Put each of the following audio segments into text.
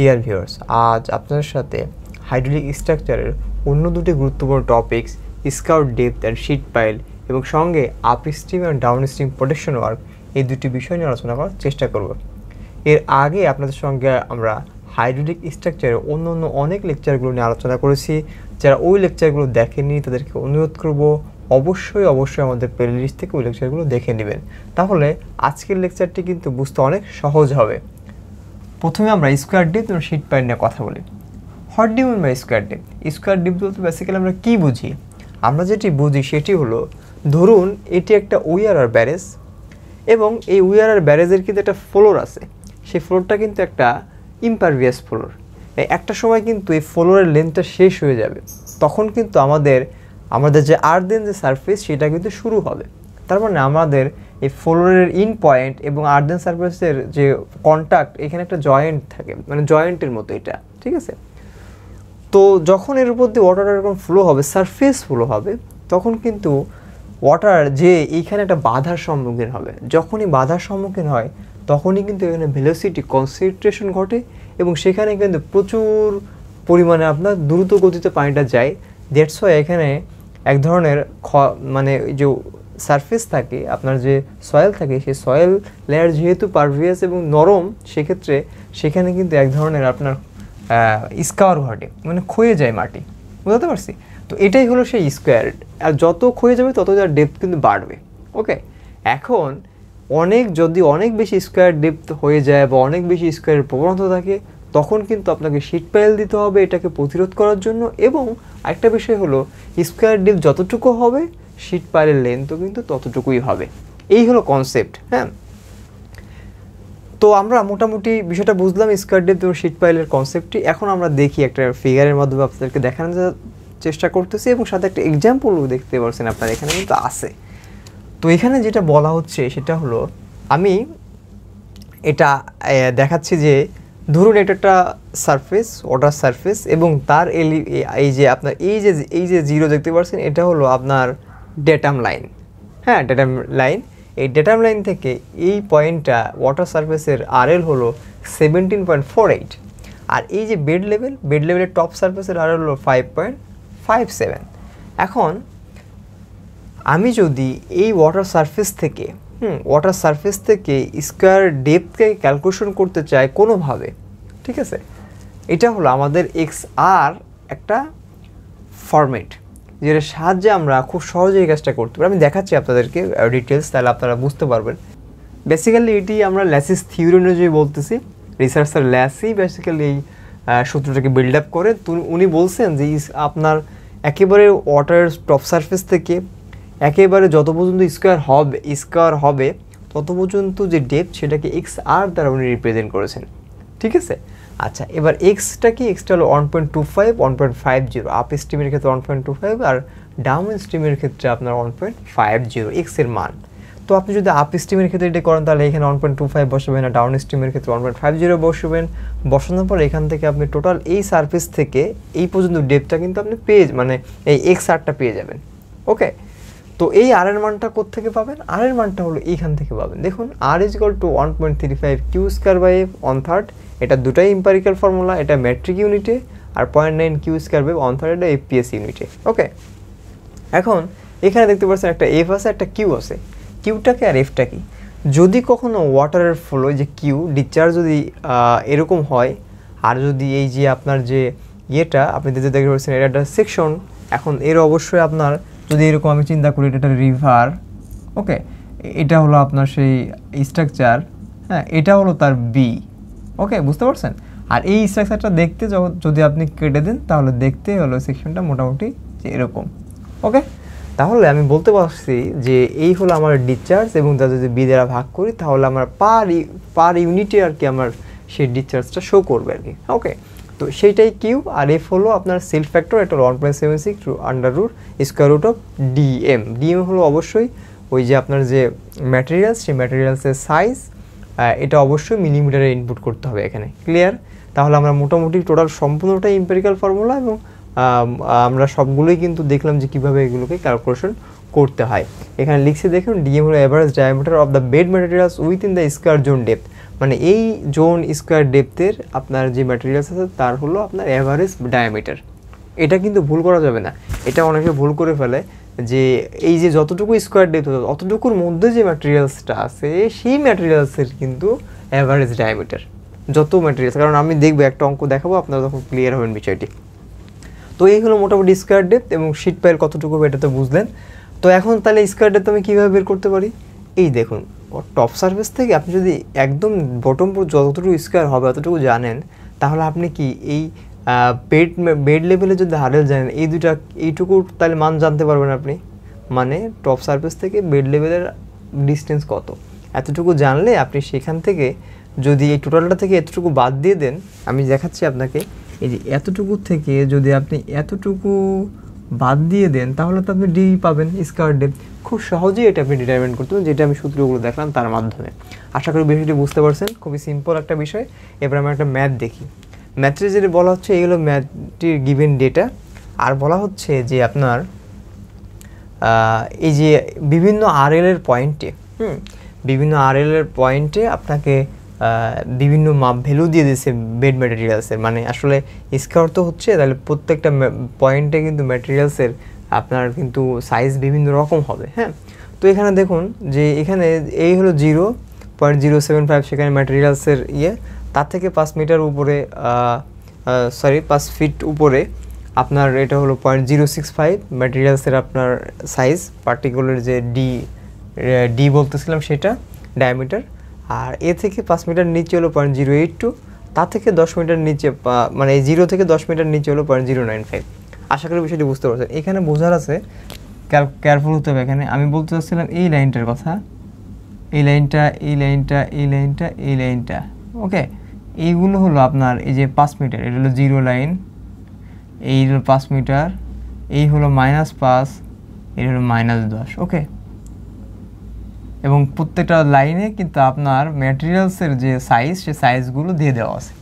dear viewers আজ আপনার সাথে হাইড্রোলিক স্ট্রাকচারের অন্য দুটি গুরুত্বপূর্ণ topics scour depth and sheet pile এবং সঙ্গে up stream and down stream protection work এই দুটি বিষয় নিয়ে আলোচনা করার চেষ্টা করব এর আগে আপনাদের সঙ্গে আমরা হাইড্রোলিক স্ট্রাকচারের অন্য অন্য অনেক লেকচারগুলো নিয়ে আলোচনা করেছি যারা ওই লেকচারগুলো দেখেনি তাদেরকে অনুরোধ করব অবশ্যই অবশ্যই আমাদের প্লেলিস্ট থেকে ওই লেকচারগুলো দেখে নেবেন তাহলে আজকের লেকচারটি কিন্তু বুঝতে অনেক সহজ হবে প্রথমে আমরা স্কোয়ার ডিপ এবং শিট প্যাড নিয়ে কথা বলি হট ডিপ বা স্কোয়ার ডিপ স্কোয়ার ডিপ বলতে বেসিক্যালি আমরা কী বুঝি আমরা যেটি বুঝি সেটি হলো ধরুন এটি একটা উইয়ার আর ব্যারেজ এবং এই উইয়ার আর ব্যারেজের কিন্তু একটা ফ্লোর আছে সেই ফ্লোরটা কিন্তু একটা ইম্পারভিয়াস ফ্লোর একটা সময় কিন্তু এই ফ্লোরের লেন্থটা শেষ হয়ে যাবে তখন কিন্তু আমাদের আমাদের যে আর দেন যে সারফেস সেটা কিন্তু শুরু হবে তার মানে আমাদের এই ফ্লোরের ইন পয়েন্ট এবং আর্দেন সার্ফেসের যে কন্ট্যাক্ট এখানে একটা জয়েন্ট থাকে মানে জয়েন্টের মতো এটা ঠিক আছে তো যখন এর উপর দিয়ে ওয়াটার এরকম ফ্লো হবে সারফেস ফ্লো হবে তখন কিন্তু ওয়াটার যে এইখানে একটা বাধার সম্মুখীন হবে যখনই বাধার সম্মুখীন হয় তখনই কিন্তু এখানে ভেলোসিটি কনসেন্ট্রেশন ঘটে এবং সেখানে কিন্তু প্রচুর পরিমাণে আপনার দ্রুত গতিতে পানিটা যায় দেড়শো এখানে এক ধরনের খ মানে যে সারফেস থাকে আপনার যে সয়েল থাকে সেই সয়েল লেয়ার যেহেতু পারভিয়াস এবং নরম সেক্ষেত্রে সেখানে কিন্তু এক ধরনের আপনার স্কোয়ার ঘটে মানে ক্ষয়ে যায় মাটি বুঝতে পারছি তো এটাই হলো সেই স্কোয়ার আর যত ক্ষয়ে যাবে তত তার ডেপথ কিন্তু বাড়বে ওকে এখন অনেক যদি অনেক বেশি স্কোয়ার ডেপথ হয়ে যায় বা অনেক বেশি স্কোয়ারের প্রবণতা থাকে তখন কিন্তু আপনাকে শীট পাইল দিতে হবে এটাকে প্রতিরোধ করার জন্য এবং একটা বিষয় হলো স্কোয়ার ডিপ যতটুকু হবে শীট পাইলের লেন্থও কিন্তু ততটুকুই হবে এই হলো কনসেপ্ট হ্যাঁ তো আমরা মোটামুটি বিষয়টা বুঝলাম স্কার তো এবং শীট পাইলের কনসেপ্টটি এখন আমরা দেখি একটা ফিগারের মাধ্যমে আপনাদেরকে দেখানোর চেষ্টা করতেছি এবং সাথে একটা এক্সাম্পলও দেখতে পারছেন আপনার এখানে কিন্তু আছে তো এখানে যেটা বলা হচ্ছে সেটা হলো আমি এটা দেখাচ্ছি যে ধরুন এটা একটা সারফেস ওয়াটার সারফেস এবং তার এই যে আপনার এই যে এই যে জিরো দেখতে পাচ্ছেন এটা হলো আপনার ডেটাম লাইন হ্যাঁ ডেটাম লাইন এই ডেটাম লাইন থেকে এই পয়েন্টটা ওয়াটার সার্ফেসের আরএল হলো সেভেন্টিন পয়েন্ট ফোর এইট আর এই যে বেড লেভেল বেড লেভেলের টপ সার্ফেসের এল হলো ফাইভ পয়েন্ট ফাইভ সেভেন এখন আমি যদি এই ওয়াটার সার্ফেস থেকে হুম ওয়াটার সার্ফেস থেকে স্কোয়ার ডেপথকে ক্যালকুলেশন করতে চাই কোনোভাবে ঠিক আছে এটা হলো আমাদের এক্স আর একটা ফরম্যাট যেটার সাহায্যে আমরা খুব সহজে এই কাজটা করতে পারি আমি দেখাচ্ছি আপনাদেরকে ডিটেলস তাহলে আপনারা বুঝতে পারবেন বেসিক্যালি এটি আমরা ল্যাসিস থিওরি অনুযায়ী বলতেছি রিসার্চার ল্যাসি বেসিক্যালি এই সূত্রটাকে বিল্ড আপ করে উনি বলছেন যে আপনার একেবারে ওয়াটার টপ সারফেস থেকে একেবারে যত পর্যন্ত স্কোয়ার হবে স্কোয়ার হবে তত পর্যন্ত যে ডেপ সেটাকে এক্স আর দ্বারা উনি রিপ্রেজেন্ট করেছেন ঠিক আছে আচ্ছা এবার এক্সটা কি এক্সটা হলো one point two five one point five zero up স্টিমের ক্ষেত্রে ওয়ান পয়েন্ট টু ফাইভ আর ডাউন স্টিমের ক্ষেত্রে আপনার ওয়ান পয়েন্ট ফাইভ জিরো এক্সের মান তো আপনি যদি আপ স্টিমের ক্ষেত্রে এটি করেন তাহলে এখানে ওয়ান পয়েন্ট টু ফাইভ বসাবেন আর ডাউন স্টিমের ক্ষেত্রে ওয়ান পয়েন্ট ফাইভ জিরো বসাবেন বসানোর পর এখান থেকে আপনি টোটাল এই সার্ফেস থেকে এই পর্যন্ত ডেপটা কিন্তু আপনি পেয়ে মানে এই এক্স আরটা পেয়ে যাবেন ওকে তো এই আর এর মানটা কোত্থেকে পাবেন আর এর মানটা হলো এইখান থেকে পাবেন দেখুন R is equal to one point three five Q square by F one third এটা দুটাই ইম্পারিক্যাল ফর্মুলা এটা ম্যাট্রিক ইউনিটে আর পয়েন্ট নাইন কিউ স্কোয়ার ওয়েভ অন থার্ড এটা এফপিএস ইউনিটে ওকে এখন এখানে দেখতে পাচ্ছেন একটা এফ আছে একটা কিউ আছে কিউটাকে আর এফটা কি যদি কখনো ওয়াটারের ফ্লো যে কিউ ডিসচার্জ যদি এরকম হয় আর যদি এই যে আপনার যে ইয়েটা আপনি যদি দেখতে পাচ্ছেন এটা একটা সেকশন এখন এর অবশ্যই আপনার যদি এরকম আমি চিন্তা করি এটা একটা রিভার ওকে এটা হলো আপনার সেই স্ট্রাকচার হ্যাঁ এটা হলো তার বি ওকে বুঝতে পারছেন আর এই স্ট্রাকচারটা দেখতে যদি আপনি কেটে দেন তাহলে দেখতে হলো সেকশনটা মোটামুটি এরকম ওকে তাহলে আমি বলতে পারছি যে এই হলো আমার ডিসচার্জ এবং তা যদি বিদেরা ভাগ করি তাহলে আমার পার পার ইউনিটে আর কি আমার সেই ডিসচার্জটা শো করবে আর কি ওকে তো সেইটাই কিউ আর এফ হলো আপনার সেল ফ্যাক্টর এটা one point seven six under root square root of DM DM হলো অবশ্যই ওই যে আপনার যে ম্যাটেরিয়ালস সেই ম্যাটেরিয়ালসের সাইজ এটা অবশ্যই মিলিমিটারে ইনপুট করতে হবে এখানে ক্লিয়ার তাহলে আমরা মোটামুটি টোটাল সম্পূর্ণটাই ইম্পেরিক্যাল ফর্মুলা এবং আমরা সবগুলোই কিন্তু দেখলাম যে কীভাবে এগুলোকে ক্যালকুলেশন করতে হয় এখানে লিখছে দেখুন ডিএম হলো average diameter of the bed materials within the scour zone depth মানে এই জোন স্কোয়ার ডেপথের আপনার যে ম্যাটেরিয়ালস আছে তার হলো আপনার অ্যাভারেজ ডায়ামিটার এটা কিন্তু ভুল করা যাবে না এটা অনেকে ভুল করে ফেলে যে এই যে যতটুকু স্কোয়ার ডেপথ অতটুকুর মধ্যে যে ম্যাটেরিয়ালসটা আছে সেই ম্যাটেরিয়ালসের কিন্তু অ্যাভারেজ ডায়ামিটার যত ম্যাটেরিয়ালস কারণ আমি দেখবো একটা অঙ্ক দেখাবো আপনারা তখন ক্লিয়ার হবেন বিষয়টি তো এই হলো মোটামুটি স্কোয়ার ডেপথ এবং শীত পাইল কতটুকু এটা তো বুঝলেন তো এখন তাহলে স্কোয়ার ডেপথ আমি কীভাবে বের করতে পারি এই দেখুন টপ সার্ভিস থেকে আপনি যদি একদম বটম যতটুকু স্কোয়ার হবে অতটুকু জানেন তাহলে আপনি কি এই পেট বেড লেভেলে যদি হারেল জানেন এই দুটা এইটুকু তাহলে মান জানতে পারবেন আপনি মানে টপ সার্ফেস থেকে বেড লেভেলের ডিস্টেন্স কত এতটুকু জানলে আপনি সেখান থেকে যদি এই টোটালটা থেকে এতটুকু বাদ দিয়ে দেন আমি দেখাচ্ছি আপনাকে এই যে এতটুকু থেকে যদি আপনি এতটুকু বাদ দিয়ে দেন তাহলে তো আপনি ডি পাবেন স্কোয়ার ডেপ খুব সহজেই এটা আপনি ডিটারমেন্ট করতে পারেন যেটা আমি সূত্রগুলো দেখলাম তার মাধ্যমে আশা করি বিষয়টি বুঝতে পারছেন খুবই সিম্পল একটা বিষয় এবার আমরা একটা ম্যাথ দেখি ম্যাট্রিক যেটা বলা হচ্ছে এগুলো ম্যাট্রির গিভেন ডেটা আর বলা হচ্ছে যে আপনার এই যে বিভিন্ন আরএলের পয়েন্টে হুম বিভিন্ন আরএলের পয়েন্টে আপনাকে বিভিন্ন মাপ ভ্যালু দিয়ে দিয়েছে বেড ম্যাটেরিয়ালসের মানে আসলে স্কোয়ার তো হচ্ছে তাহলে প্রত্যেকটা পয়েন্টে কিন্তু ম্যাটেরিয়ালসের আপনার কিন্তু সাইজ বিভিন্ন রকম হবে হ্যাঁ তো এখানে দেখুন যে এখানে এই হলো zero point zero seven five সেখানে ম্যাটেরিয়ালসের ইয়ে তার থেকে পাঁচ মিটার উপরে সরি পাঁচ ফিট উপরে আপনার এটা হলো পয়েন্ট জিরো সিক্স ফাইভ ম্যাটেরিয়ালসের আপনার সাইজ পার্টিকুলার যে ডি ডি বলতেছিলাম সেটা ডায়ামিটার আর এ থেকে পাঁচ মিটার নিচে হলো পয়েন্ট জিরো এইট টু তার থেকে দশ মিটার নিচে মানে জিরো থেকে দশ মিটার নিচে হলো পয়েন্ট জিরো নাইন ফাইভ আশা করি বিষয়টি বুঝতে পারছেন এখানে বোঝার আছে কেয়ারফুল হতে হবে এখানে আমি বলতে চাচ্ছিলাম এই লাইনটার কথা এই লাইনটা এই লাইনটা এই লাইনটা এই লাইনটা ওকে এইগুলো হলো আপনার এই যে পাঁচ মিটার এটা হলো জিরো লাইন এই হলো পাঁচ মিটার এই হলো মাইনাস পাঁচ এটা হলো মাইনাস দশ ওকে এবং প্রত্যেকটা লাইনে কিন্তু আপনার ম্যাটেরিয়ালসের যে সাইজ সে সাইজগুলো দিয়ে দেওয়া আছে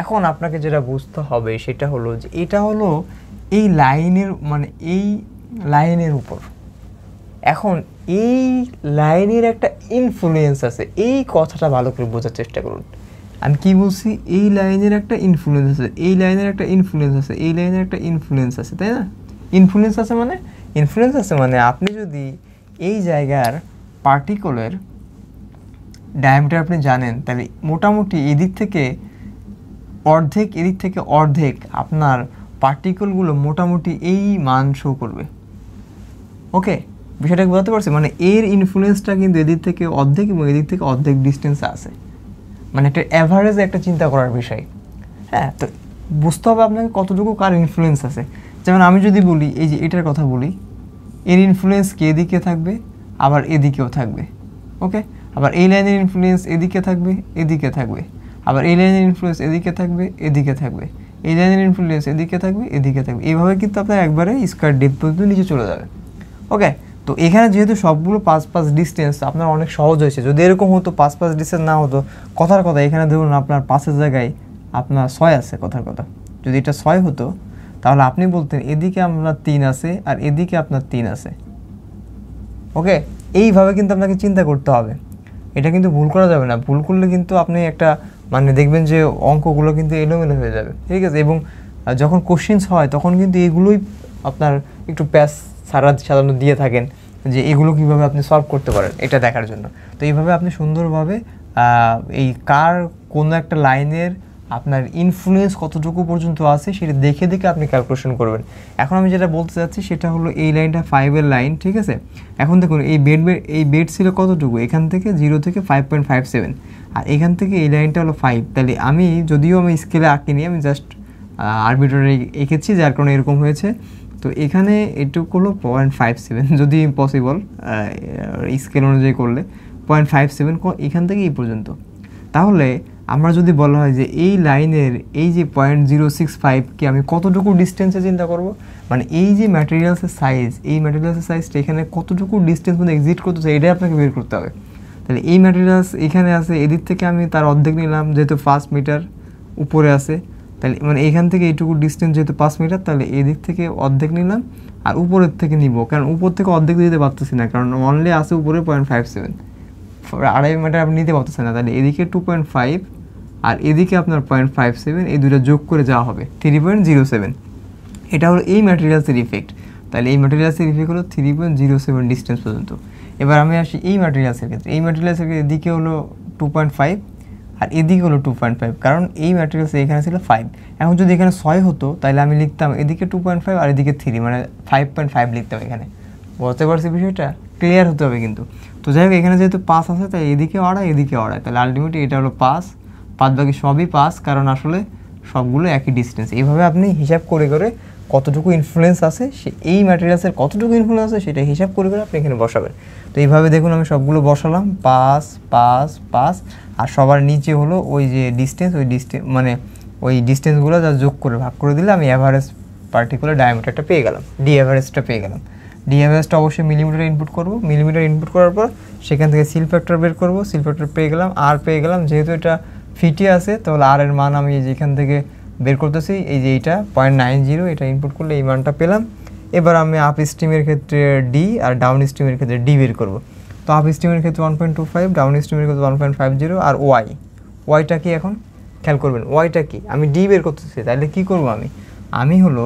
এখন আপনাকে যেটা বুঝতে হবে সেটা হলো যে এটা হলো এই লাইনের মানে এই লাইনের উপর এখন এই লাইনের একটা ইনফ্লুয়েন্স আছে এই কথাটা ভালো করে বোঝার চেষ্টা করুন আমি কি বলছি এই লাইনের একটা ইনফ্লুয়েন্স আছে এই লাইনের একটা ইনফ্লুয়েন্স আছে এই লাইনের একটা ইনফ্লুয়েন্স আছে তাই না ইনফ্লুয়েন্স আছে মানে ইনফ্লুয়েন্স আছে মানে আপনি যদি এই জায়গার পার্টিকুলার ডায়ামিটার আপনি জানেন তাহলে মোটামুটি এদিক থেকে অর্ধেক এদিক থেকে অর্ধেক আপনার পার্টিকলগুলো মোটামুটি এই মান শো করবে ওকে বিষয়টাকে বোঝাতে পারছি মানে এর ইনফ্লুয়েন্সটা কিন্তু এদিক থেকে অর্ধেক এবং এদিক থেকে অর্ধেক ডিস্টেন্সে আছে মানে একটা অ্যাভারেজ একটা চিন্তা করার বিষয় হ্যাঁ তো বুঝতে হবে আপনাকে কতটুকু কার ইনফ্লুয়েন্স আছে যেমন আমি যদি বলি এই যে এটার কথা বলি এর ইনফ্লুয়েন্স কে এদিকে থাকবে আবার এদিকেও থাকবে ওকে আবার এই লাইনের ইনফ্লুয়েন্স এদিকে থাকবে এদিকে থাকবে আবার এই লাইনের ইনফ্লুয়েন্স এদিকে থাকবে এদিকে থাকবে এই লাইনের ইনফ্লুয়েন্স এদিকে থাকবে এদিকে থাকবে এইভাবে কিন্তু আপনার একবারে স্কোয়ার ডেপ পর্যন্ত নিচে চলে যাবে ওকে তো এখানে যেহেতু সবগুলো পাঁচ পাঁচ ডিস্টেন্স আপনার অনেক সহজ হয়েছে যদি এরকম হতো পাঁচ পাঁচ ডিস্টেন্স না হতো কথার কথা এখানে ধরুন আপনার পাঁচের জায়গায় আপনার ছয় আছে কথার কথা যদি এটা ছয় হতো তাহলে আপনি বলতেন এদিকে আপনার তিন আছে আর এদিকে আপনার তিন আছে ওকে এইভাবে কিন্তু আপনাকে চিন্তা করতে হবে এটা কিন্তু ভুল করা যাবে না ভুল করলে কিন্তু আপনি একটা মানে দেখবেন যে অঙ্কগুলো কিন্তু এলোমেলো হয়ে যাবে ঠিক আছে এবং যখন কোশ্চেন্স হয় তখন কিন্তু এগুলোই আপনার একটু প্যাস স্যাররা সাধারণত দিয়ে থাকেন যে এগুলো কীভাবে আপনি সলভ করতে পারেন এটা দেখার জন্য তো এইভাবে আপনি সুন্দরভাবে এই কার কোনো একটা লাইনের আপনার ইনফ্লুয়েন্স কতটুকু পর্যন্ত আছে সেটা দেখে দেখে আপনি ক্যালকুলেশন করবেন এখন আমি যেটা বলতে চাচ্ছি সেটা হলো এই লাইনটা ফাইভের লাইন ঠিক আছে এখন দেখুন এই বেড বেড এই বেড ছিল কতটুকু এখান থেকে জিরো থেকে ফাইভ পয়েন্ট ফাইভ সেভেন আর এখান থেকে এই লাইনটা হলো ফাইভ তাহলে আমি যদিও আমি স্কেলে আঁকিনি আমি জাস্ট আরবিটারি এঁকেছি যার কারণে এরকম হয়েছে তো এখানে এটুক হলো পয়েন্ট ফাইভ সেভেন যদি ইম্পসিবল স্কেল অনুযায়ী করলে পয়েন্ট ফাইভ সেভেন এখান থেকে এই পর্যন্ত তাহলে আমরা যদি বলা হয় যে এই লাইনের এই যে পয়েন্ট জিরো সিক্স ফাইভকে আমি কতটুকু ডিস্টেন্সে চিন্তা করব মানে এই যে ম্যাটেরিয়ালসের সাইজ এই ম্যাটেরিয়ালসের সাইজটা এখানে কতটুকু ডিস্টেন্স মধ্যে এক্সিট করতেছে এটাই আপনাকে বের করতে হবে তাহলে এই ম্যাটেরিয়ালস এখানে আছে এদিক থেকে আমি তার অর্ধেক নিলাম যেহেতু ফার্স্ট মিটার উপরে আছে তাহলে মানে এইখান থেকে এইটুকু ডিস্টেন্স যেহেতু পাঁচ মিটার তাহলে এদিক থেকে অর্ধেক নিলাম আর উপরের থেকে নিব কারণ উপর থেকে অর্ধেক দিতে পারতেছি না কারণ অনলি আছে উপরে পয়েন্ট ফাইভ সেভেন আড়াই মিটার আপনি নিতে পারতেছেন না তাহলে এদিকে টু পয়েন্ট ফাইভ আর এদিকে আপনার পয়েন্ট ফাইভ সেভেন এই দুটো যোগ করে যাওয়া হবে থ্রি পয়েন্ট জিরো সেভেন এটা হলো এই ম্যাটেরিয়ালসের ইফেক্ট তাহলে এই ম্যাটেরিয়ালসের ইফেক্ট হলো three point zero seven distance পর্যন্ত এবার আমি আসি এই ম্যাটেরিয়ালসের ক্ষেত্রে এই ম্যাটেরিয়ালসের ক্ষেত্রে এদিকে হলো টু পয়েন্ট ফাইভ আর এদিকে হলো টু পয়েন্ট ফাইভ কারণ এই ম্যাটেরিয়ালস এখানে ছিল ফাইভ এখন যদি এখানে ছয় হতো তাহলে আমি লিখতাম এদিকে টু পয়েন্ট ফাইভ আর এদিকে থ্রি মানে ফাইভ পয়েন্ট ফাইভ লিখতাম এখানে বলতে পারছি বিষয়টা ক্লিয়ার হতে হবে কিন্তু তো যাই হোক এখানে যেহেতু পাস আছে তাই এদিকে অড়ায় এদিকে অড়ায় তাহলে আলটিমেটলি এটা হলো পাস পাঁচ বাকি সবই পাস কারণ আসলে সবগুলো একই ডিস্টেন্স এইভাবে আপনি হিসাব করে করে কতটুকু ইনফ্লুয়েন্স আছে সে এই ম্যাটেরিয়ালসের কতটুকু ইনফ্লুয়েন্স আছে সেটা হিসাব করে করে আপনি এখানে বসাবেন তো এইভাবে দেখুন আমি সবগুলো বসালাম পাস পাস পাস আর সবার নিচে হলো ওই যে ডিস্টেন্স ওই ডিস্টেন্স মানে ওই ডিস্টেন্সগুলো যা যোগ করে ভাগ করে দিলে আমি অ্যাভারেজ পার্টিকুলার ডায়ামিটারটা পেয়ে গেলাম ডি অ্যাভারেজটা পেয়ে গেলাম ডি অ্যাভারেজটা অবশ্যই মিলিমিটার ইনপুট করবো মিলিমিটার ইনপুট করার পর সেখান থেকে সিল ফ্যাক্টর বের করব সিল ফ্যাক্টর পেয়ে গেলাম আর পেয়ে গেলাম যেহেতু এটা ফিটে আছে তাহলে আর এর মান আমি যেখান থেকে বের করতেছি এই যে এইটা পয়েন্ট নাইন জিরো এটা ইনপুট করলে এই মানটা পেলাম এবার আমি আপ স্ট্রিমের ক্ষেত্রে ডি আর ডাউন স্ট্রিমের ক্ষেত্রে ডি বের করবো তো আপ স্টিমের ক্ষেত্রে one point two five down স্টিমের ক্ষেত্রে ওয়ান পয়েন্ট ফাইভ জিরো আর ওয়াই ওয়াইটা কি এখন খেয়াল করবেন ওয়াইটা কি আমি ডি বের করতেছি তাহলে কি করব আমি আমি হলো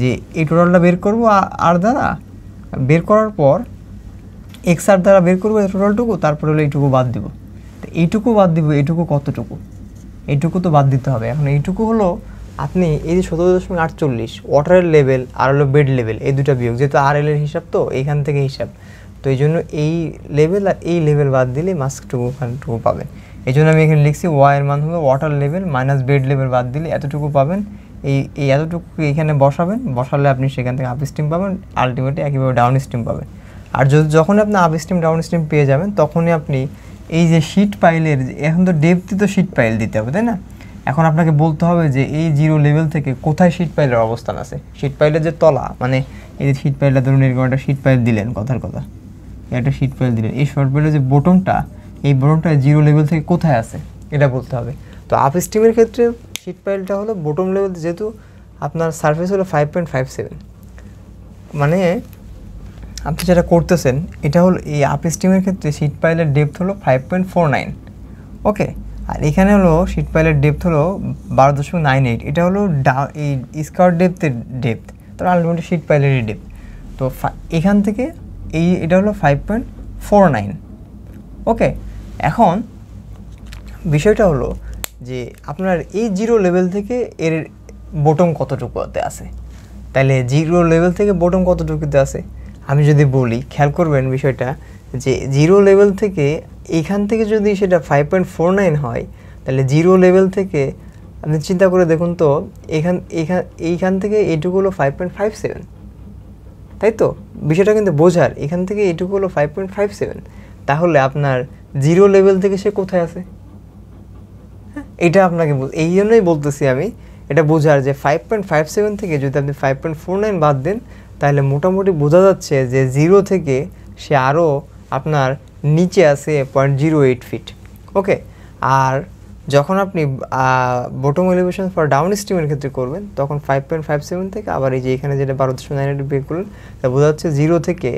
যে এই টোটালটা বের করব আর দ্বারা বের করার পর এক্স আর দ্বারা বের করবো টোটালটুকু তারপরে হলো এইটুকু বাদ দিব তো এইটুকু বাদ দিব এইটুকু কতটুকু এইটুকু তো বাদ দিতে হবে এখন এইটুকু হলো আপনি এই যে সতেরো দশমিক আটচল্লিশ ওয়াটারের লেভেল আর হলো বেড লেভেল এই দুটা বিয়োগ যেহেতু আর এলের হিসাব তো এইখান থেকে হিসাব তো এই জন্য এই লেভেল আর এই লেভেল বাদ দিলে মাস্ক টুকু টুকু পাবেন এই জন্য আমি এখানে লিখছি ওয়াইয়ের মান হলো water level minus bed level বাদ দিলে এতটুকু পাবেন এই এই এতটুকু এখানে বসাবেন বসালে আপনি সেখান থেকে আপ স্টিম পাবেন আলটিমেটলি একইভাবে ডাউন স্টিম পাবেন আর যদি যখন আপনি আপ স্টিম ডাউন স্টিম পেয়ে যাবেন তখনই আপনি এই যে শিট পাইলের এখন তো ডেপথে তো শিট পাইল দিতে হবে তাই না এখন আপনাকে বলতে হবে যে এই জিরো লেভেল থেকে কোথায় শিট পাইলের অবস্থান আছে শিট পাইলের যে তলা মানে এই যে শীট পাইলটা ধরুন এরকম একটা শীট পাইল দিলেন কথার কথা একটা শীট ফাইল দিলেন এই শর্ট ফাইলের যে বটনটা এই বটনটা জিরো লেভেল থেকে কোথায় আছে এটা বলতে হবে তো আপ স্টিমের ক্ষেত্রে শীট ফাইলটা হলো বটম লেভেল যেহেতু আপনার সার্ফেস হলো ফাইভ পয়েন্ট ফাইভ সেভেন মানে আপনি যেটা করতেছেন এটা হলো এই আপ স্টিমের ক্ষেত্রে শীট পাইলের ডেপথ হলো five point four nine okay আর এখানে হলো শীট পাইলের ডেপথ হলো বারো দশমিক নাইন এইট এটা হলো ডা এই স্কার ডেপথের ডেপথ তার আলটিমেটলি শীট পাইলেরই ডেপথ তো এখান থেকে এই এটা হলো five point four nine okay এখন বিষয়টা হলো যে আপনার এই জিরো লেভেল থেকে এর বটম কতটুকুতে আছে তাহলে জিরো লেভেল থেকে বটম কতটুকুতে আছে আমি যদি বলি খেয়াল করবেন বিষয়টা যে জিরো লেভেল থেকে এইখান থেকে যদি সেটা ফাইভ পয়েন্ট ফোর নাইন হয় তাহলে জিরো লেভেল থেকে আপনি চিন্তা করে দেখুন তো এখান এখান এইখান থেকে এইটুকু হলো ফাইভ পয়েন্ট ফাইভ সেভেন তাই তো বিষয়টা কিন্তু বোঝার এখান থেকে এটুকু হলো ফাইভ পয়েন্ট ফাইভ সেভেন তাহলে আপনার জিরো লেভেল থেকে সে কোথায় আছে এটা আপনাকে এই জন্যই বলতেছি আমি এটা বোঝার যে ফাইভ পয়েন্ট ফাইভ সেভেন থেকে যদি আপনি ফাইভ পয়েন্ট ফোর নাইন বাদ দেন তাহলে মোটামুটি বোঝা যাচ্ছে যে জিরো থেকে সে আরও আপনার নিচে আছে point zero eight feet okay আর যখন আপনি বটম এলিভেশন ফর ডাউন স্ট্রিমের ক্ষেত্রে করবেন তখন ফাইভ পয়েন্ট ফাইভ সেভেন থেকে আবার এই যে এখানে যেটা বারো দশমিক নাইন বের করলেন তা বোঝা যাচ্ছে জিরো থেকে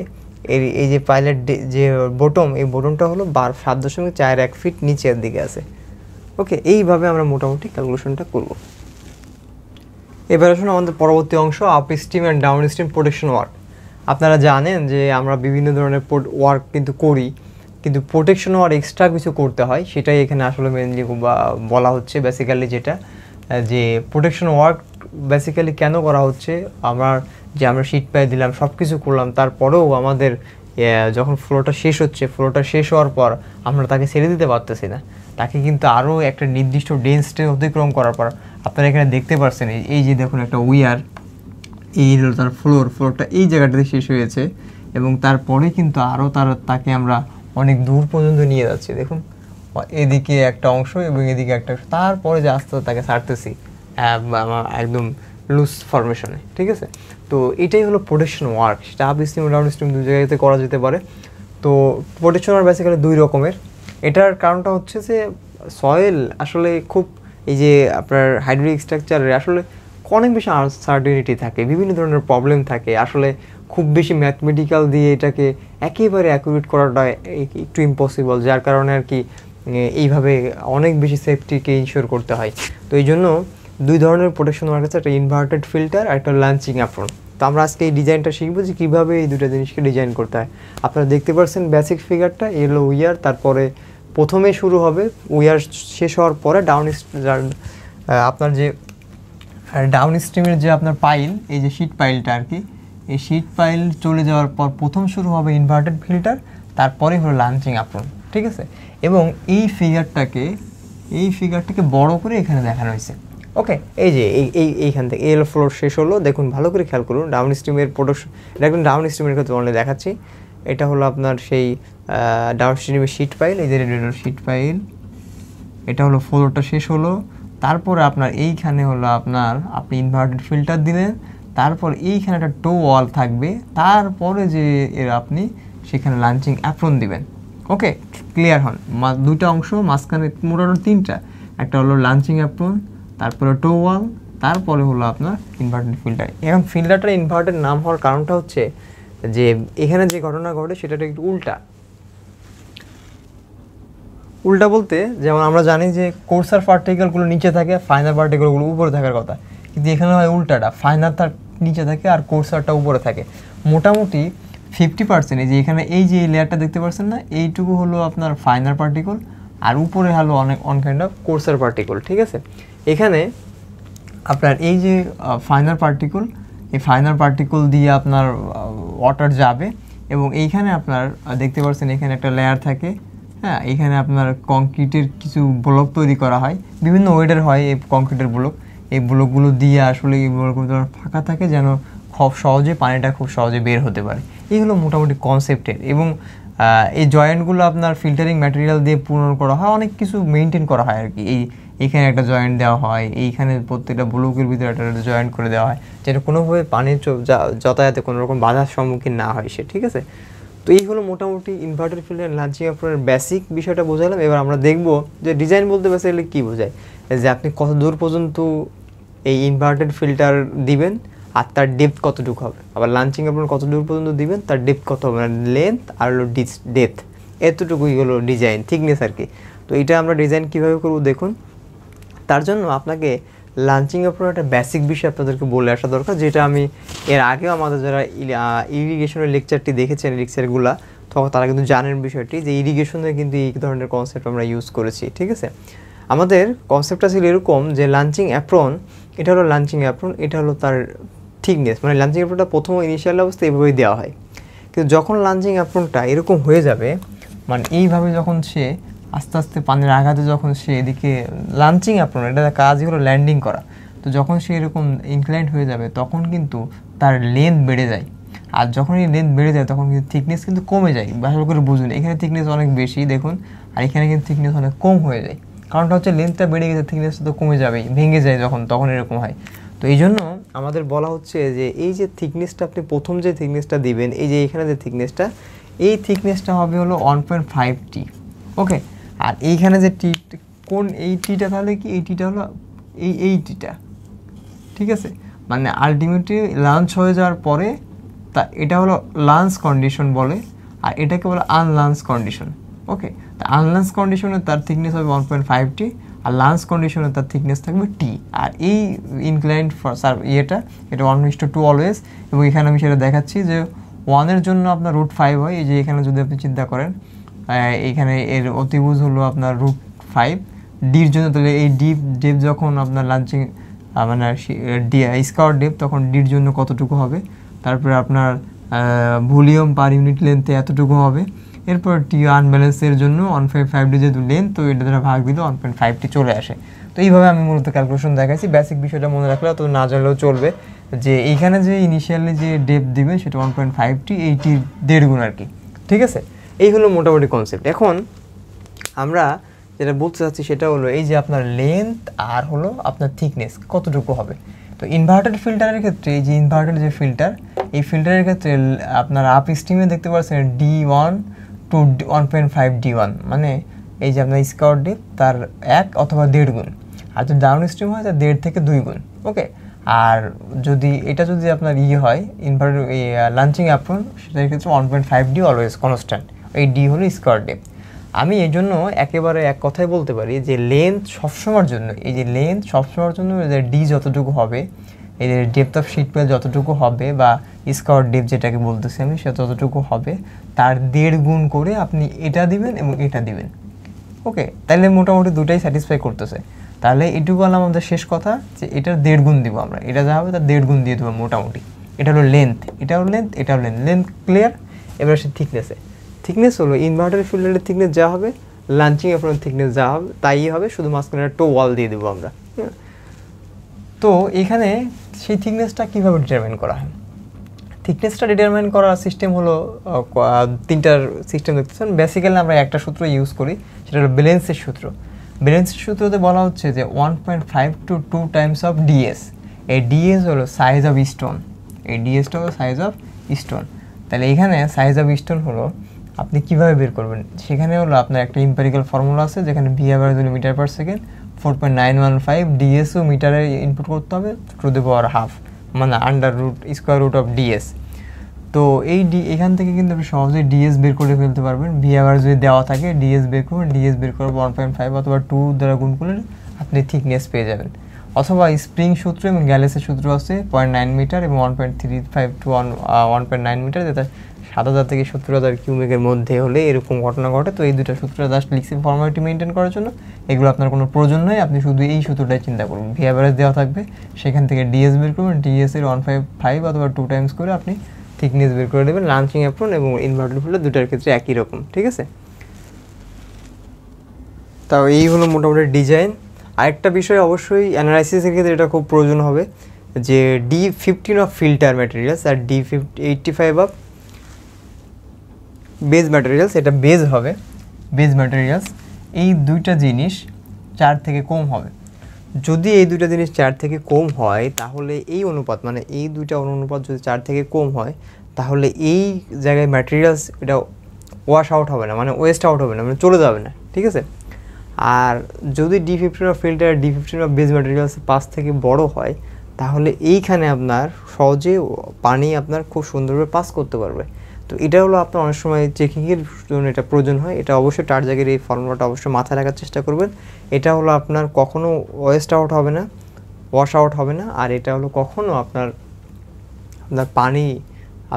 এর এই যে পাইলট যে বটম এই বটমটা হলো বার সাত দশমিক চার এক ফিট নিচের দিকে আছে ওকে এইভাবে আমরা মোটামুটি ক্যালকুলেশনটা করব এবার আসুন আমাদের পরবর্তী অংশ up stream and down stream protection work আপনারা জানেন যে আমরা বিভিন্ন ধরনের ওয়ার্ক কিন্তু করি কিন্তু প্রোটেকশন আর এক্সট্রা কিছু করতে হয় সেটাই এখানে আসলে মেনলি বলা হচ্ছে বেসিক্যালি যেটা যে প্রোটেকশন ওয়ার্ক বেসিক্যালি কেন করা হচ্ছে আমার যে আমরা শীত পায়ে দিলাম সব কিছু করলাম তারপরেও আমাদের যখন ফ্লোটা শেষ হচ্ছে ফ্লোটা শেষ হওয়ার পর আমরা তাকে ছেড়ে দিতে পারতেছি না তাকে কিন্তু আরও একটা নির্দিষ্ট ডেন্সটে অতিক্রম করার পর আপনারা এখানে দেখতে পারছেন এই যে দেখুন একটা উইয়ার এই তার ফ্লোর ফ্লোরটা এই জায়গাটাতে শেষ হয়েছে এবং তারপরে কিন্তু আরও তার তাকে আমরা অনেক দূর পর্যন্ত নিয়ে যাচ্ছে দেখুন এদিকে একটা অংশ এবং এদিকে একটা অংশ তারপরে যে আস্তে আস্তে তাকে ছাড়তেছি একদম লুজ ফরমেশনে ঠিক আছে তো এটাই হলো প্রোটেকশন ওয়ার্ক সেটা আপ স্টিম ডাউন স্টিম দু জায়গাতে করা যেতে পারে তো প্রোটেকশন ওয়ার্ক বেসিক্যালি দুই রকমের এটার কারণটা হচ্ছে যে সয়েল আসলে খুব এই যে আপনার হাইড্রিক স্ট্রাকচারের আসলে অনেক বেশি আনসার্টিনিটি থাকে বিভিন্ন ধরনের প্রবলেম থাকে আসলে খুব বেশি ম্যাথমেটিক্যাল দিয়ে এটাকে একেবারে অ্যাকুরেট করাটা একটু ইম্পসিবল যার কারণে আর কি এইভাবে অনেক বেশি সেফটিকে ইনশিওর করতে হয় তো এই জন্য দুই ধরনের প্রোটেকশন আমার কাছে একটা ইনভার্টেড ফিল্টার আর একটা লাঞ্চিং অ্যাপ্রন তো আমরা আজকে এই ডিজাইনটা শিখবো যে কীভাবে এই দুটো জিনিসকে ডিজাইন করতে হয় আপনারা দেখতে পাচ্ছেন বেসিক ফিগারটা এলো উইয়ার তারপরে প্রথমে শুরু হবে উইয়ার শেষ হওয়ার পরে ডাউন আপনার যে ডাউন স্ট্রিমের যে আপনার পাইল এই যে শীট পাইলটা আর কি এই শীট ফাইল চলে যাওয়ার পর প্রথম শুরু হবে ইনভার্টেড ফিল্টার তারপরে হলো লাঞ্চিং আপলোড ঠিক আছে এবং এই ফিগারটাকে এই ফিগারটাকে বড় করে এখানে দেখানো হয়েছে ওকে এই যে এই এই এইখান থেকে এল ফ্লোর শেষ হলো দেখুন ভালো করে খেয়াল করুন ডাউন স্ট্রিমের প্রোডাকশন দেখুন ডাউন স্ট্রিমের ক্ষেত্রে অনলাইন দেখাচ্ছি এটা হলো আপনার সেই ডাউন স্ট্রিমের শীট ফাইল এই যে রেডিওটার শীট ফাইল এটা হলো ফ্লোরটা শেষ হলো তারপরে আপনার এইখানে হলো আপনার আপনি ইনভার্টেড ফিল্টার দিলেন তারপর এইখানে একটা টো ওয়াল থাকবে তারপরে যে এর আপনি সেখানে লাঞ্চিং অ্যাপ্রন দিবেন ওকে ক্লিয়ার হন দুটা অংশ মাঝখানে মোটামুটি তিনটা একটা হলো লাঞ্চিং অ্যাপ্রন তারপরে টো ওয়াল তারপরে হলো আপনার ইনভার্টার ফিল্টার এবং ফিল্টারটা ইনভার্টার নাম হওয়ার কারণটা হচ্ছে যে এখানে যে ঘটনা ঘটে সেটাটা একটু উল্টা উল্টা বলতে যেমন আমরা জানি যে কোর্সার পার্টিকেলগুলো নিচে থাকে ফাইনাল পার্টিকেলগুলো উপরে থাকার কথা কিন্তু এখানে হয় উল্টাটা ফাইনাল নিচে থাকে আর কোর্সারটা উপরে থাকে মোটামুটি ফিফটি পার্সেন্ট এই যে এখানে এই যে লেয়ারটা দেখতে পাচ্ছেন না এইটুকু হলো আপনার ফাইনাল পার্টিকল আর উপরে হলো অনেক অনকাইন্ড অফ কোর্সার পার্টিকল ঠিক আছে এখানে আপনার এই যে ফাইনাল পার্টিকল এই ফাইনাল পার্টিকল দিয়ে আপনার ওয়াটার যাবে এবং এইখানে আপনার দেখতে পাচ্ছেন এখানে একটা লেয়ার থাকে হ্যাঁ এখানে আপনার কংক্রিটের কিছু ব্লক তৈরি করা হয় বিভিন্ন ওয়েটের হয় এই কংক্রিটের ব্লক এই ব্লকগুলো দিয়ে আসলে এই ব্লকগুলো তোমার ফাঁকা থাকে যেন খুব সহজে পানিটা খুব সহজে বের হতে পারে এইগুলো মোটামুটি কনসেপ্টের এবং এই জয়েন্টগুলো আপনার ফিল্টারিং ম্যাটেরিয়াল দিয়ে পূরণ করা হয় অনেক কিছু মেনটেন করা হয় আর কি এই এখানে একটা জয়েন্ট দেওয়া হয় এইখানে প্রত্যেকটা ব্লকের ভিতরে একটা জয়েন্ট করে দেওয়া হয় যেটা কোনোভাবে পানির যাতায়াতে কোনো রকম বাধার সম্মুখীন না হয় সে ঠিক আছে তো এই হলো মোটামুটি ইনভার্টার ফিল্টার লাঞ্চিং আপনার বেসিক বিষয়টা বোঝালাম এবার আমরা দেখব যে ডিজাইন বলতে বেসিক্যালি কী বোঝায় যে আপনি কত দূর পর্যন্ত এই ইনভার্টেড ফিল্টার দিবেন আর তার ডেপথ কতটুকু হবে আবার লাঞ্চিং আপনার কতটুকু পর্যন্ত দিবেন তার ডেপথ কত হবে লেন্থ মানে আর হলো ডিস ডেথ এতটুকুই হলো ডিজাইন থিকনেস আর কি তো এটা আমরা ডিজাইন কীভাবে করবো দেখুন তার জন্য আপনাকে লাঞ্চিং অপর একটা বেসিক বিষয় আপনাদেরকে বলে আসা দরকার যেটা আমি এর আগেও আমাদের যারা ইরিগেশনের লেকচারটি দেখেছেন লেকচারগুলা তখন তারা কিন্তু জানেন বিষয়টি যে ইরিগেশনে কিন্তু এই ধরনের কনসেপ্ট আমরা ইউজ করেছি ঠিক আছে আমাদের কনসেপ্টটা ছিল এরকম যে লাঞ্চিং অ্যাপ্রন এটা হলো লাঞ্চিং অ্যাপ্রন এটা হলো তার থিকনেস মানে লাঞ্চিং অ্যাপ্রনটা প্রথম ইনিশিয়াল অবস্থায় এভাবেই দেওয়া হয় কিন্তু যখন লাঞ্চিং অ্যাপ্রনটা এরকম হয়ে যাবে মানে এইভাবে যখন সে আস্তে আস্তে পানির আঘাতে যখন সে এদিকে লাঞ্চিং অ্যাপ্রন এটা কাজই হলো ল্যান্ডিং করা তো যখন সে এরকম ইনক্লাইন্ড হয়ে যাবে তখন কিন্তু তার লেন্থ বেড়ে যায় আর যখন এই লেন্থ বেড়ে যায় তখন কিন্তু থিকনেস কিন্তু কমে যায় ভালো করে বুঝুন এখানে থিকনেস অনেক বেশি দেখুন আর এখানে কিন্তু থিকনেস অনেক কম হয়ে যায় কারণটা হচ্ছে লেন্থটা বেড়ে গেছে থিকনেস তো কমে যাবেই ভেঙে যায় যখন তখন এরকম হয় তো এই জন্য আমাদের বলা হচ্ছে যে এই যে থিকনেসটা আপনি প্রথম যে থিকনেসটা দিবেন এই যে এখানে যে থিকনেসটা এই থিকনেসটা হবে হলো one point five T okay আর এইখানে যে টি কোন এই টিটা তাহলে কি এই টিটা হলো এই এই টিটা ঠিক আছে মানে আলটিমেটলি লাঞ্চ হয়ে যাওয়ার পরে তা এটা হলো লাঞ্চ কন্ডিশন বলে আর এটাকে বলে আনলাঞ্চ কন্ডিশন ওকে আনলান্স কন্ডিশনে তার থিকনেস হবে ওয়ান পয়েন্ট ফাইভ টি আর লান্স কন্ডিশনে তার থিকনেস থাকবে টি আর এই ইনক্লাইন্ড সার ইয়েটা এটা ওয়ান ইস্টু টু অলওয়েজ এবং এখানে আমি সেটা দেখাচ্ছি যে ওয়ানের জন্য আপনার রুট ফাইভ হয় এই যে এখানে যদি আপনি চিন্তা করেন এখানে এর অতিভুজ হলো আপনার রুট ফাইভ ডির জন্য তাহলে এই ডিপ ডিপ যখন আপনার লাঞ্চিং মানে স্কোয়ার ডিপ তখন ডির জন্য কতটুকু হবে তারপরে আপনার ভলিউম পার ইউনিট লেন্থে এতটুকু হবে এরপর টি আনব্যালেন্সের জন্য ওয়ান পয়েন্ট ফাইভ ডি যেহেতু লেন্থ তো এটা দ্বারা ভাগ দিলে ওয়ান পয়েন্ট ফাইভটি চলে আসে তো এইভাবে আমি মূলত ক্যালকুলেশন দেখাইছি বেসিক বিষয়টা মনে রাখলে তো না জানলেও চলবে যে এইখানে যে ইনিশিয়ালি যে ডেপ দিবে সেটা ওয়ান পয়েন্ট ফাইভটি এইটির দেড় গুণ আর কি ঠিক আছে এই হলো মোটামুটি কনসেপ্ট এখন আমরা যেটা বলতে চাচ্ছি সেটা হলো এই যে আপনার লেন্থ আর হলো আপনার থিকনেস কতটুকু হবে তো ইনভার্টার ফিল্টারের ক্ষেত্রে এই যে ইনভার্টার যে ফিল্টার এই ফিল্টারের ক্ষেত্রে আপনার আপ স্টিমে দেখতে পাচ্ছেন D one two one point five D one মানে এই যে আপনার স্কোয়ার ডেপ তার এক অথবা দেড় গুণ আর যদি ডাউন স্ট্রিম হয় তার দেড় থেকে দুই গুণ ওকে আর যদি এটা যদি আপনার ইয়ে হয় ইনভার্টার লাঞ্চিং অ্যাপ্রুন সেটার ক্ষেত্রে one point five D always constant এই ডি হলো স্কোয়ার ডেপ আমি এই জন্য একেবারে এক কথায় বলতে পারি যে লেন্থ সবসময়ের জন্য এই যে লেন্থ সবসময়ের জন্য ডি যতটুকু হবে এদের ডেপথ অফ শিট পেল যতটুকু হবে বা স্কোয়ার ডেপ যেটাকে বলতেছি আমি সে ততটুকু হবে তার দেড় গুণ করে আপনি এটা দিবেন এবং এটা দিবেন ওকে তাহলে মোটামুটি দুটাই স্যাটিসফাই করতেছে তাহলে এটুকু হলাম আমাদের শেষ কথা যে এটার দেড় গুণ দিব আমরা এটা যা হবে তার দেড় গুণ দিয়ে দেবো মোটামুটি এটা হলো লেন্থ এটা হলো লেন্থ এটা হলো লেন্থ লেন্থ ক্লিয়ার এবার সে থিকনেসে থিকনেস হলো ইনভার্টার ফিল্ডারের থিকনেস যা হবে লাঞ্চিং আপনার থিকনেস যা হবে তাই হবে শুধু মাঝখানে একটা টো ওয়াল দিয়ে দেবো আমরা তো এখানে সেই থিকনেসটা কীভাবে ডিটারমাইন করা হয় থিকনেসটা ডিটারমাইন করার সিস্টেম হলো তিনটার সিস্টেম দেখতেছেন বেসিক্যালি আমরা একটা সূত্র ইউজ করি সেটা হলো ব্যালেন্সের সূত্র ব্যালেন্সের সূত্রতে বলা হচ্ছে যে one point five two two times of DS এই ডিএস হলো সাইজ অফ স্টোন এই ডিএসটা হলো সাইজ অফ স্টোন তাহলে এখানে সাইজ অফ স্টোন হলো আপনি কীভাবে বের করবেন সেখানে হলো আপনার একটা ইম্পেরিক্যাল ফর্মুলা আছে যেখানে ভি অ্যাভারেজ হলো metre per second four point nine one five ডিএসও মিটারে ইনপুট করতে হবে টু দি পাওয়ার হাফ মানে under root square root of DS তো এই ডি এখান থেকে কিন্তু আপনি সহজেই ডিএস বের করে ফেলতে পারবেন ভিআবার যদি দেওয়া থাকে ডিএস বের করুন ডিএস বের করে ওয়ান পয়েন্ট ফাইভ অথবা টু দ্বারা গুণ করলে আপনি থিকনেস পেয়ে যাবেন অথবা স্প্রিং সূত্র এবং গ্যালেসের সূত্র আছে পয়েন্ট নাইন মিটার এবং one point three five two one one point nine metre যেটা সাত হাজার থেকে সত্তর হাজার কিউমেকের মধ্যে হলে এরকম ঘটনা ঘটে তো এই দুটো সূত্র জাস্ট লিক্সিং ফর্মালিটি মেনটেন করার জন্য এগুলো আপনার কোনো প্রয়োজন নয় আপনি শুধু এই সূত্রটাই চিন্তা করুন ভি অ্যাভারেজ দেওয়া থাকবে সেখান থেকে ডিএস বের করবেন ডিএস এর ওয়ান ফাইভ ফাইভ অথবা টু টাইমস করে আপনি থিকনেস বের করে দেবেন লাঞ্চিং অ্যাপ্রন এবং ইনভার্টার ফুলের দুটার ক্ষেত্রে একই রকম ঠিক আছে তাও এই হলো মোটামুটি ডিজাইন আরেকটা বিষয় অবশ্যই অ্যানালাইসিসের ক্ষেত্রে এটা খুব প্রয়োজন হবে যে D fifteen of filter materials আর D fifty eighty five of base materials এটা বেজ হবে বেজ ম্যাটেরিয়ালস এই দুইটা জিনিস চার থেকে কম হবে যদি এই দুইটা জিনিস চার থেকে কম হয় তাহলে এই অনুপাত মানে এই দুইটা অনুপাত যদি চার থেকে কম হয় তাহলে এই জায়গায় ম্যাটেরিয়ালস এটা ওয়াশ আউট হবে না মানে ওয়েস্ট আউট হবে না মানে চলে যাবে না ঠিক আছে আর যদি D fifteen of filter D fifteen of base materials পাঁচ থেকে বড় হয় তাহলে এইখানে আপনার সহজে পানি আপনার খুব সুন্দরভাবে পাস করতে পারবে তো এটা হলো আপনার অনেক সময় চেকিংয়ের জন্য এটা প্রয়োজন হয় এটা অবশ্যই টার্জাগের এই ফর্মুলাটা অবশ্যই মাথায় রাখার চেষ্টা করবেন এটা হলো আপনার কখনও ওয়েস্ট আউট হবে না ওয়াশ আউট হবে না আর এটা হলো কখনও আপনার আপনার পানি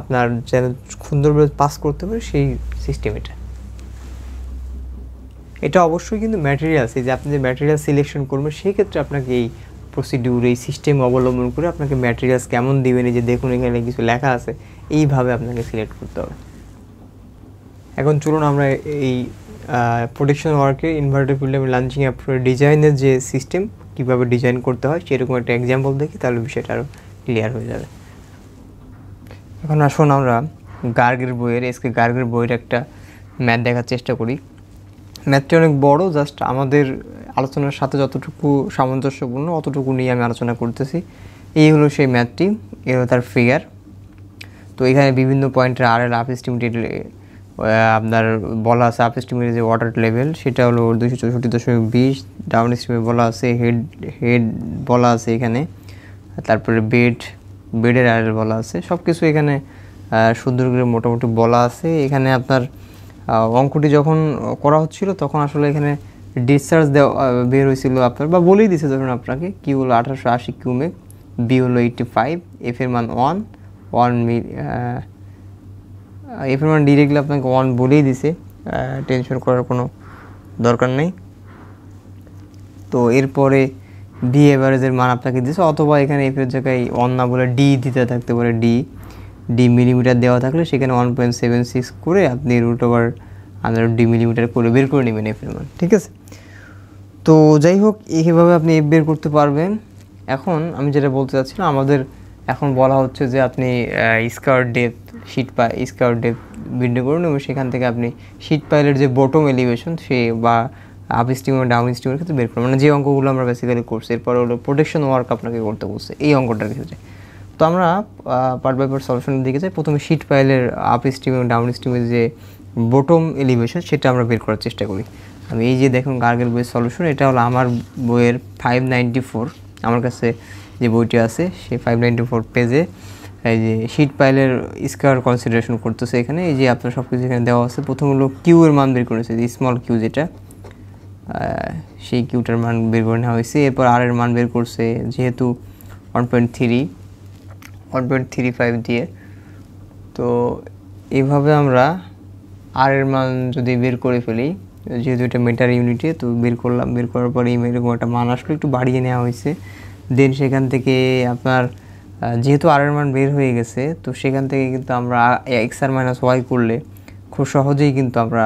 আপনার যেন সুন্দরভাবে পাস করতে পারে সেই সিস্টেম এটা এটা অবশ্যই কিন্তু ম্যাটেরিয়ালস এই যে আপনি যে ম্যাটেরিয়াল সিলেকশন করবেন সেই ক্ষেত্রে আপনাকে এই প্রসিডিউর এই সিস্টেম অবলম্বন করে আপনাকে ম্যাটেরিয়ালস কেমন দেবেন এই যে দেখুন এখানে কিছু লেখা আছে এইভাবে আপনাকে সিলেক্ট করতে হবে এখন চলুন আমরা এই প্রোটেকশন ওয়ার্কে ইনভার্টার ফিল্ডের এবং লাঞ্চিং অ্যাপ ডিজাইনের যে সিস্টেম কীভাবে ডিজাইন করতে হয় সেরকম একটা এক্সাম্পল দেখি তাহলে বিষয়টা আরও ক্লিয়ার হয়ে যাবে এখন আসুন আমরা গার্গের বইয়ের এসকে গার্গের বইয়ের একটা ম্যাথ দেখার চেষ্টা করি ম্যাথটি অনেক বড় জাস্ট আমাদের আলোচনার সাথে যতটুকু সামঞ্জস্যপূর্ণ অতটুকু নিয়ে আমি আলোচনা করতেছি এই হলো সেই ম্যাথটি এ হলো তার ফিগার তো এখানে বিভিন্ন পয়েন্টের আর এল আপ আপনার বলা আছে আপ এস্টিমেটের যে ওয়াটার লেভেল সেটা হলো দুশো চৌষট্টি দশমিক বিশ ডাউন এস্টিমেট বলা আছে হেড হেড বলা আছে এখানে তারপরে বেড বেডের আর বলা আছে সব কিছু এখানে সুন্দর করে মোটামুটি বলা আছে এখানে আপনার অঙ্কটি যখন করা হচ্ছিল তখন আসলে এখানে ডিসচার্জ দেওয়া বের হয়েছিল আপনার বা বলেই দিছে ধরুন আপনাকে কিউ হলো আঠারোশো আশি কিউমে বি হলো এইটটি ফাইভ এফ এর মান ওয়ান ওয়ান এফ এর মান ডিরেক্টলি আপনাকে ওয়ান বলেই দিছে টেনশন করার কোনো দরকার নেই তো এরপরে ডি এভারেজের মান আপনাকে দিছে অথবা এখানে এফের জায়গায় ওয়ান না বলে ডি দিতে থাকতে পারে ডি ডি মিলিমিটার দেওয়া থাকলে সেখানে ওয়ান পয়েন্ট সেভেন সিক্স করে আপনি রুট ওভার আপনারা ডি মিলিমিটার করে বের করে নেবেন এফের মান ঠিক আছে তো যাই হোক এইভাবে আপনি এফ বের করতে পারবেন এখন আমি যেটা বলতে চাচ্ছিলাম আমাদের এখন বলা হচ্ছে যে আপনি স্কোয়ার ডেপ শিট পা স্কোয়ার ডেপ বিন্ডো করুন এবং সেখান থেকে আপনি শিট পাইলের যে বটম এলিভেশন সে বা আপ স্টিম এবং ডাউন স্টিমের ক্ষেত্রে বের করুন মানে যে অঙ্কগুলো আমরা বেসিক্যালি করছি এরপরে হলো প্রোটেকশন ওয়ার্ক আপনাকে করতে বলছে এই অঙ্কটার ক্ষেত্রে তো আমরা পার্ট বাই পার্ট সলিউশনের দিকে যাই প্রথমে শিট পাইলের আপ স্টিম এবং ডাউন স্টিমের যে বটম এলিভেশন সেটা আমরা বের করার চেষ্টা করি আমি এই যে দেখুন গার্গেল বইয়ের সলিউশন এটা হলো আমার বইয়ের ফাইভ আমার কাছে যে বইটি আছে সেই ফাইভ পেজে এই যে শিট পাইলের স্কোয়ার কনসিডারেশন করতেছে এখানে এই যে আপনার সব কিছু এখানে দেওয়া আছে প্রথম হলো কিউয়ের মান বের করেছে স্মল কিউ যেটা সেই কিউটার মান বের করে নেওয়া হয়েছে এরপর আর এর মান বের করছে যেহেতু one point three one point three five দিয়ে তো এভাবে আমরা আর এর মান যদি বের করে ফেলি যেহেতু এটা মিটার ইউনিটে তো বের করলাম বের করার পরে এরকম একটা মান আসলে একটু বাড়িয়ে নেওয়া হয়েছে দেন সেখান থেকে আপনার যেহেতু আর এর মান বের হয়ে গেছে তো সেখান থেকে কিন্তু আমরা এক্স আর মাইনাস ওয়াই করলে খুব সহজেই কিন্তু আমরা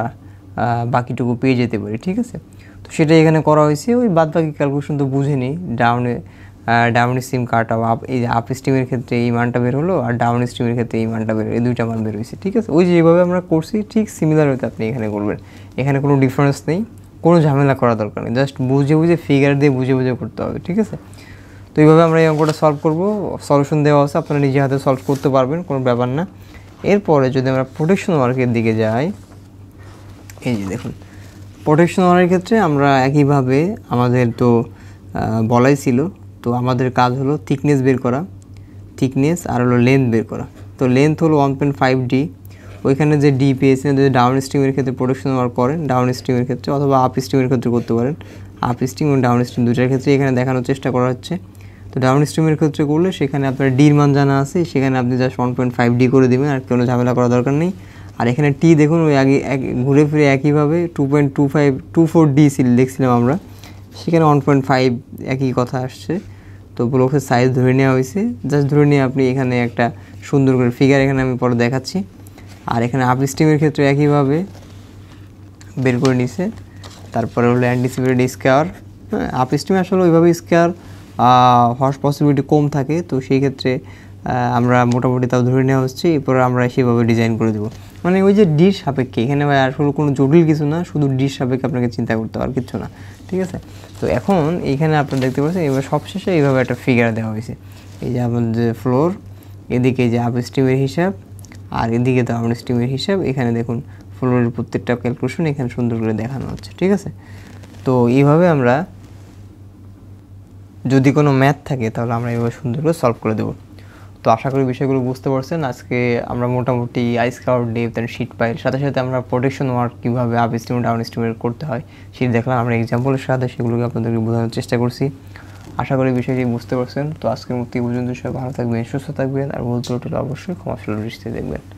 বাকিটুকু পেয়ে যেতে পারি ঠিক আছে তো সেটা এখানে করা হয়েছে ওই বাদ বাকি ক্যালকুলেশন তো বুঝিনি ডাউনে ডাউন স্ট্রিম কাট আপ এই যে আপ স্ট্রিমের ক্ষেত্রে এই মানটা বের হলো আর ডাউন স্ট্রিমের ক্ষেত্রে এই মানটা বের এই দুইটা মান বের হয়েছে ঠিক আছে ওই যেভাবে আমরা করছি ঠিক সিমিলার হতে আপনি এখানে করবেন এখানে কোনো ডিফারেন্স নেই কোনো ঝামেলা করা দরকার নেই জাস্ট বুঝে বুঝে ফিগার দিয়ে বুঝে বুঝে করতে হবে ঠিক আছে তো এইভাবে আমরা এই অঙ্কটা সলভ করবো সলিউশন দেওয়া আছে আপনারা নিজে হাতে সলভ করতে পারবেন কোনো ব্যাপার না এরপরে যদি আমরা প্রোটেকশন ওয়ার্কের দিকে যাই এই যে দেখুন প্রোটেকশন ওয়ার্কের ক্ষেত্রে আমরা একইভাবে আমাদের তো বলাই ছিল তো আমাদের কাজ হলো থিকনেস বের করা থিকনেস আর হলো লেন্থ বের করা তো লেন্থ হলো ওয়ান পয়েন্ট ফাইভ ডি ওইখানে যে ডি পেয়েছেন যদি ডাউন স্ট্রিমের ক্ষেত্রে প্রোডাকশন ওয়ার্ক করেন ডাউন স্ট্রিমের ক্ষেত্রে অথবা আপ স্ট্রিমের ক্ষেত্রে করতে পারেন আপ স্ট্রিম এবং ডাউন স্ট্রিম দুটার ক্ষেত্রে এখানে দেখানোর চেষ্টা করা হচ্ছে তো ডাউন স্ট্রিমের ক্ষেত্রে করলে সেখানে আপনার ডির মান জানা আছে সেখানে আপনি just one point five D করে দেবেন আর কোনো ঝামেলা করার দরকার নেই আর এখানে টি দেখুন ওই আগে এক ঘুরে ফিরে একইভাবে two point two five two four D দেখছিলাম আমরা সেখানে ওয়ান পয়েন্ট ফাইভ একই কথা আসছে তো ব্লকের সাইজ ধরে নেওয়া হয়েছে জাস্ট ধরে নিয়ে আপনি এখানে একটা সুন্দর করে ফিগার এখানে আমি পরে দেখাচ্ছি আর এখানে আপ স্টিমের ক্ষেত্রে একইভাবে বের করে নিছে তারপরে হলো অ্যান্টিসিপেটেড স্কোয়ার হ্যাঁ আপ স্টিমে আসলে ওইভাবে স্কোয়ার হওয়ার পসিবিলিটি কম থাকে তো সেই ক্ষেত্রে আমরা মোটামুটি তাও ধরে নেওয়া হচ্ছে এরপর আমরা সেভাবে ডিজাইন করে দেবো মানে ওই যে ডির সাপেক্ষে এখানে ভাই আসলে কোনো জটিল কিছু না শুধু ডির সাপেক্ষে আপনাকে চিন্তা করতে হবে আর কিছু না ঠিক আছে তো এখন এখানে আপনারা দেখতে পাচ্ছেন এবার সবশেষে এইভাবে একটা ফিগার দেওয়া হয়েছে এই যে আমাদের ফ্লোর এদিকে যে আপ স্টিমের হিসাব আর এদিকে তো আমার স্টিমের হিসাব এখানে দেখুন ফ্লোরের প্রত্যেকটা ক্যালকুলেশন এখানে সুন্দর করে দেখানো হচ্ছে ঠিক আছে তো এইভাবে আমরা যদি কোনো ম্যাথ থাকে তাহলে আমরা এভাবে সুন্দর করে সলভ করে দেবো তো আশা করি বিষয়গুলো বুঝতে পারছেন আজকে আমরা মোটামুটি আইস কাউট ডেপ দেন শিট পাইল সাথে সাথে আমরা প্রোটেকশন ওয়ার্ক কীভাবে আপ স্টিম ডাউন স্টিমের করতে হয় সেটি দেখলাম আমরা এক্সাম্পলের সাথে সেগুলোকে আপনাদেরকে বোঝানোর চেষ্টা করছি আশা করি বিষয়টি বুঝতে পারছেন তো আজকের মতো পর্যন্ত সবাই ভালো থাকবেন সুস্থ থাকবেন আর বলতে অবশ্যই ক্ষমাশীল দৃষ্টি দেখবেন